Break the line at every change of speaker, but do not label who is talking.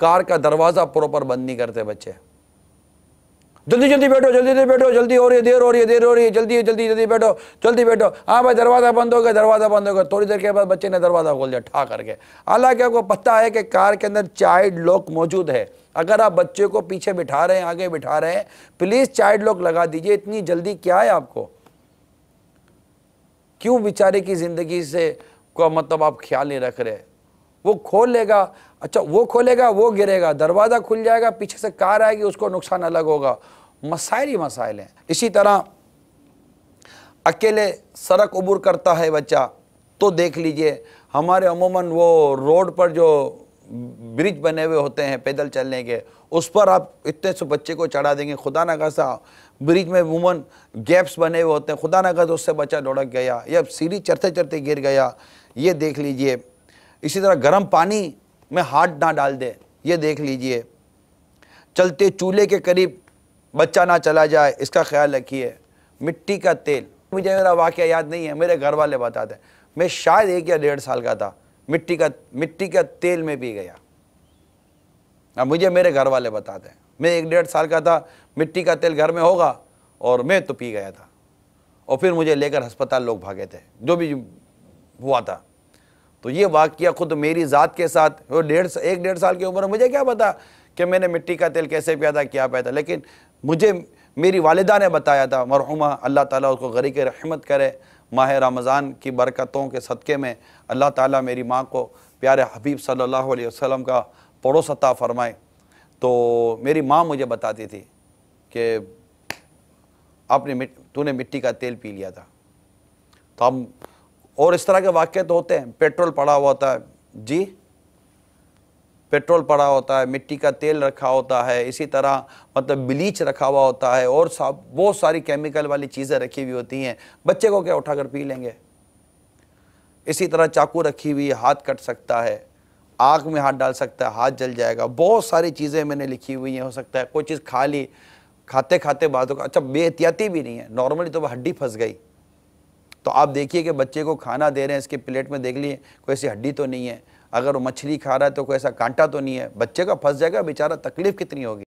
کار کا دروازہ پروپر بند نہیں کرتے بچے جلدی جلدی بیٹھو جلدی جلدی بیٹھو جلدی ہو رہی ہے دیر ہو رہی ہے دیر ہو رہی ہے جلدی جلدی جلدی بیٹھو جلدی بیٹھو ہاں بھائی دروازہ بند ہو گیا دروازہ بند ہو گیا تھوڑی دیر کے بعد بچے نے دروازہ کھول دیا ٹھا کر کے حالانکہ آپ کو پتہ ہے کہ کار کے اندر چائلڈ لاک موجود ہے اگر آپ بچے کو پیچھے بٹھا رہے ہیں آگے بٹھا رہے ہیں پلیز چائلڈ لاک لگا دیجیے اتنی جلدی کیا ہے آپ کو کیوں بیچارے کی زندگی سے کو مطلب آپ خیال نہیں رکھ رہے وہ کھول لے گا اچھا وہ کھولے گا وہ گرے گا دروازہ کھل جائے گا پیچھے سے کار آئے گی اس کو نقصان الگ ہوگا مسائل ہی مسائل ہیں اسی طرح اکیلے سڑک عبور کرتا ہے بچہ تو دیکھ لیجئے ہمارے عموماً وہ روڈ پر جو برج بنے ہوئے ہوتے ہیں پیدل چلنے کے اس پر آپ اتنے سے بچے کو چڑھا دیں گے خدا نہ سا برج میں عموماً گیپس بنے ہوئے ہوتے ہیں خدا نہ خصاصہ اس سے بچہ لڑک گیا یا سیڑھی چڑھتے چڑھتے گر گیا یہ دیکھ لیجئے اسی طرح گرم پانی میں ہاتھ نہ ڈال دے یہ دیکھ لیجئے چلتے چولہے کے قریب بچہ نہ چلا جائے اس کا خیال رکھیے مٹی کا تیل مجھے میرا واقعہ یاد نہیں ہے میرے گھر والے بتاتے میں شاید ایک یا ڈیڑھ سال کا تھا مٹی کا مٹی کا تیل میں پی گیا مجھے میرے گھر والے بتاتے ہیں میں ایک ڈیڑھ سال کا تھا مٹی کا تیل گھر میں ہوگا اور میں تو پی گیا تھا اور پھر مجھے لے کر ہسپتال لوگ بھاگے تھے جو بھی ہوا تھا تو یہ واقعہ خود میری ذات کے ساتھ وہ ڈیڑھ ایک ڈیڑھ سال کی عمر مجھے کیا بتا کہ میں نے مٹی کا تیل کیسے پیا تھا کیا پیا تھا لیکن مجھے میری والدہ نے بتایا تھا مرحومہ اللہ تعالیٰ اس کو غریق رحمت کرے ماہ رمضان کی برکتوں کے صدقے میں اللہ تعالیٰ میری ماں کو پیارے حبیب صلی اللہ علیہ وسلم کا عطا فرمائے تو میری ماں مجھے بتاتی تھی کہ آپ نے تو نے مٹی کا تیل پی لیا تھا تو ہم اور اس طرح کے واقعے تو ہوتے ہیں پیٹرول پڑا ہوا ہوتا ہے جی پیٹرول پڑا ہوتا ہے مٹی کا تیل رکھا ہوتا ہے اسی طرح مطلب بلیچ رکھا ہوا ہوتا ہے اور بہت ساری کیمیکل والی چیزیں رکھی ہوئی ہوتی ہیں بچے کو کیا اٹھا کر پی لیں گے اسی طرح چاقو رکھی ہوئی ہاتھ کٹ سکتا ہے آگ میں ہاتھ ڈال سکتا ہے ہاتھ جل جائے گا بہت ساری چیزیں میں نے لکھی ہوئی ہیں ہو سکتا ہے کوئی چیز کھا لی کھاتے کھاتے باتوں کا اچھا بے احتیاطی بھی نہیں ہے نارملی تو وہ ہڈی پھنس گئی تو آپ دیکھیے کہ بچے کو کھانا دے رہے ہیں اس کے پلیٹ میں دیکھ لیے کوئی ایسی ہڈی تو نہیں ہے اگر وہ مچھلی کھا رہا ہے تو کوئی ایسا کانٹا تو نہیں ہے بچے کا پھنس جائے گا بیچارہ تکلیف کتنی ہوگی